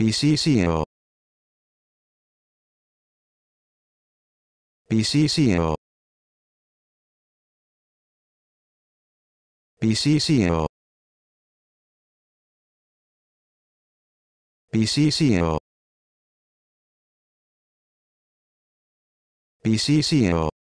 BCCO BCCO BCCO BCCO BCCO